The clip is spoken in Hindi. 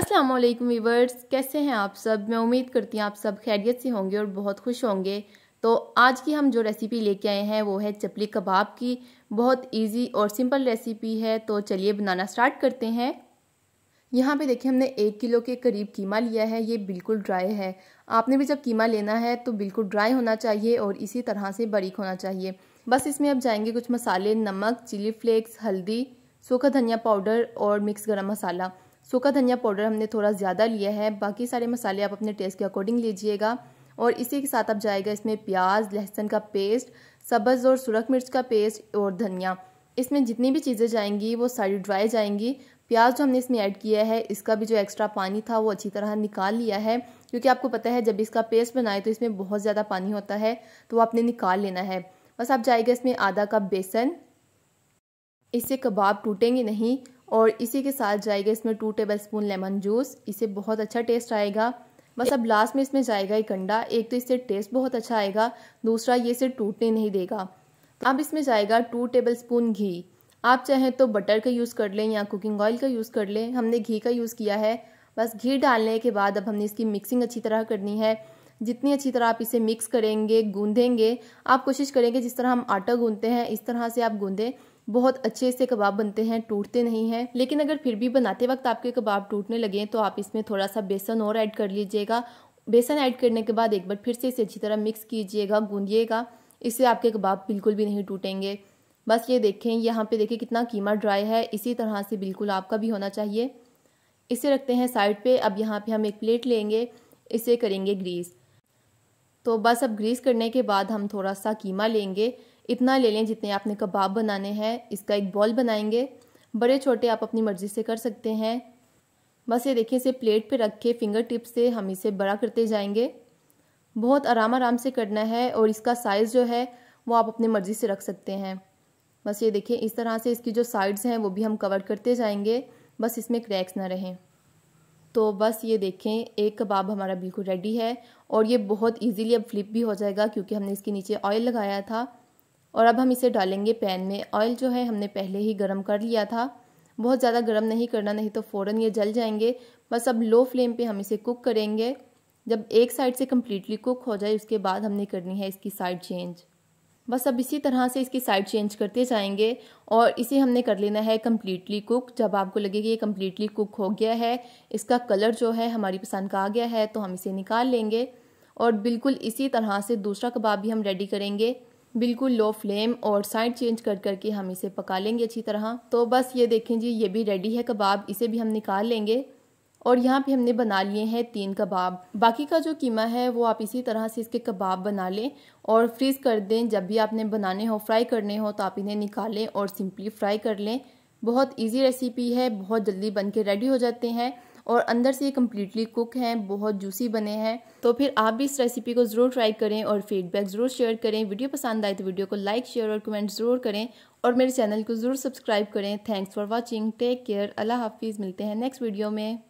अस्सलाम वालेकुम वीवर्स कैसे हैं आप सब मैं उम्मीद करती हूँ आप सब खैरियत से होंगे और बहुत खुश होंगे तो आज की हम जो रेसिपी लेके आए हैं वो है चपली कबाब की बहुत इजी और सिंपल रेसिपी है तो चलिए बनाना स्टार्ट करते हैं यहाँ पे देखिए हमने एक किलो के करीब कीमा लिया है ये बिल्कुल ड्राई है आपने भी जब कीमा लेना है तो बिल्कुल ड्राई होना चाहिए और इसी तरह से बारीक होना चाहिए बस इसमें अब जाएंगे कुछ मसाले नमक चिली फ्लेक्स हल्दी सूखा धनिया पाउडर और मिक्स गरम मसाला सूखा धनिया पाउडर हमने थोड़ा ज़्यादा लिया है बाकी सारे मसाले आप अपने टेस्ट के अकॉर्डिंग लीजिएगा और इसी के साथ अब जाएगा इसमें प्याज लहसुन का पेस्ट सब्ज़ और सुरख मिर्च का पेस्ट और धनिया इसमें जितनी भी चीज़ें जाएंगी वो सारी ड्राई जाएंगी प्याज जो हमने इसमें ऐड किया है इसका भी जो एक्स्ट्रा पानी था वो अच्छी तरह निकाल लिया है क्योंकि आपको पता है जब इसका पेस्ट बनाए तो इसमें बहुत ज़्यादा पानी होता है तो वो आपने निकाल लेना है बस आप जाएगा इसमें आधा कप बेसन इससे कबाब टूटेंगे नहीं और इसी के साथ जाएगा इसमें two tablespoon lemon juice इसे बहुत अच्छा टेस्ट आएगा बस अब लास्ट में इसमें जाएगा एक अंडा एक तो इससे टेस्ट बहुत अच्छा आएगा दूसरा ये इसे टूटने नहीं देगा अब इसमें जाएगा टू टेबल स्पून घी आप चाहें तो बटर का यूज़ कर लें या कुकिंग ऑयल का यूज़ कर लें हमने घी का यूज़ किया है बस घी डालने के बाद अब हमने इसकी मिक्सिंग अच्छी तरह करनी है जितनी अच्छी तरह आप इसे मिक्स करेंगे गूंधेंगे आप कोशिश करेंगे जिस तरह हम आटा गूंधते हैं इस तरह से आप गूंधें बहुत अच्छे से कबाब बनते हैं टूटते नहीं हैं लेकिन अगर फिर भी बनाते वक्त आपके कबाब टूटने लगे तो आप इसमें थोड़ा सा बेसन और ऐड कर लीजिएगा बेसन ऐड करने के बाद एक बार फिर से इसे अच्छी तरह मिक्स कीजिएगा गूंदिएगा इससे आपके कबाब बिल्कुल भी नहीं टूटेंगे बस ये देखें यहाँ पे देखिए कितना कीमा ड्राई है इसी तरह से बिल्कुल आपका भी होना चाहिए इसे रखते हैं साइड पे अब यहाँ पे हम एक प्लेट लेंगे इसे करेंगे ग्रीस तो बस अब ग्रीस करने के बाद हम थोड़ा सा कीमा लेंगे इतना ले लें जितने आपने कबाब बनाने हैं इसका एक बॉल बनाएंगे बड़े छोटे आप अपनी मर्ज़ी से कर सकते हैं बस ये देखिए इसे प्लेट पे रख के फिंगर टिप से हम इसे बड़ा करते जाएंगे बहुत आराम आराम से करना है और इसका साइज़ जो है वो आप अपनी मर्ज़ी से रख सकते हैं बस ये देखिए इस तरह से इसकी जो साइड्स हैं वो भी हम कवर करते जाएंगे बस इसमें क्रैक्स ना रहें तो बस ये देखें एक कबाब हमारा बिल्कुल रेडी है और ये बहुत इजीली अब फ्लिप भी हो जाएगा क्योंकि हमने इसके नीचे ऑयल लगाया था और अब हम इसे डालेंगे पैन में ऑयल जो है हमने पहले ही गर्म कर लिया था बहुत ज़्यादा गर्म नहीं करना नहीं तो फ़ौरन ये जल जाएंगे बस अब लो फ्लेम पर हम इसे कुक करेंगे जब एक साइड से कम्प्लीटली कुक हो जाए उसके बाद हमने करनी है इसकी साइड चेंज बस अब इसी तरह से इसकी साइड चेंज करते जाएंगे और इसे हमने कर लेना है कम्प्लीटली कुक जब आपको लगे कि ये कम्प्लीटली कुक हो गया है इसका कलर जो है हमारी पसंद का आ गया है तो हम इसे निकाल लेंगे और बिल्कुल इसी तरह से दूसरा कबाब भी हम रेडी करेंगे बिल्कुल लो फ्लेम और साइड चेंज कर करके हम इसे पका लेंगे अच्छी तरह तो बस ये देखें जी ये भी रेडी है कबाब इसे भी हम निकाल लेंगे और यहाँ पे हमने बना लिए हैं तीन कबाब बाकी का जो कीमा है वो आप इसी तरह से इसके कबाब बना लें और फ्रीज़ कर दें जब भी आपने बनाने हो फ्राई करने हो तो आप इन्हें निकालें और सिंपली फ्राई कर लें बहुत इजी रेसिपी है बहुत जल्दी बन के रेडी हो जाते हैं और अंदर से ये कम्प्लीटली कुक हैं बहुत जूसी बने हैं तो फिर आप भी इस रेसिपी को ज़रूर ट्राई करें और फीडबैक ज़रूर शेयर करें वीडियो पसंद आए तो वीडियो को लाइक शेयर और कमेंट ज़रूर करें और मेरे चैनल को ज़रूर सब्सक्राइब करें thanks for watching take care अल्लाह हाफिज़ मिलते हैं नेक्स्ट वीडियो में